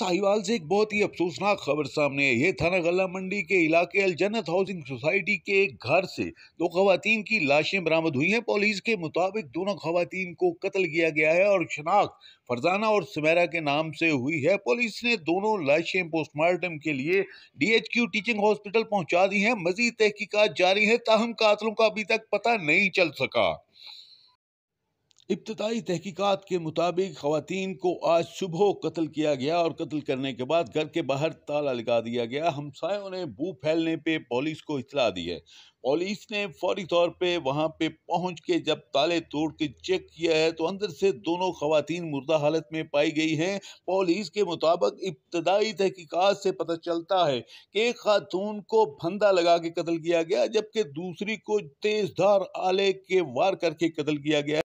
साहिवाल से एक बहुत ही अफसोसनाक खबर सामने आई है थाना गला मंडी के इलाके अल जन्नत हाउसिंग सोसाइटी के एक घर से दो खवतान की लाशें बरामद हुई हैं पुलिस के मुताबिक दोनों खवतान को कत्ल किया गया है और शनाख्त फरजाना और समेरा के नाम से हुई है पुलिस ने दोनों लाशें पोस्टमार्टम के लिए डी टीचिंग हॉस्पिटल पहुँचा दी हैं मजीद तहकीक़त जारी है ताहम कातलों का अभी तक पता नहीं चल सका इब्तदाई तहकीकात के मुताबिक ख़वान को आज सुबह कत्ल किया गया और कत्ल करने के बाद घर के बाहर ताला लगा दिया गया हमसायों ने बू फैलने पे पुलिस को इतला दी है पुलिस ने फौरी तौर पे वहाँ पे पहुँच के जब ताले तोड़ के चेक किया है तो अंदर से दोनों खवतिन मुर्दा हालत में पाई गई हैं पुलिस के मुताबिक इब्तदाई तहकीक़त से पता चलता है कि एक खातून को फंदा लगा के कत्ल किया गया जबकि दूसरी को तेज़ धार आले के वार करके कत्ल किया गया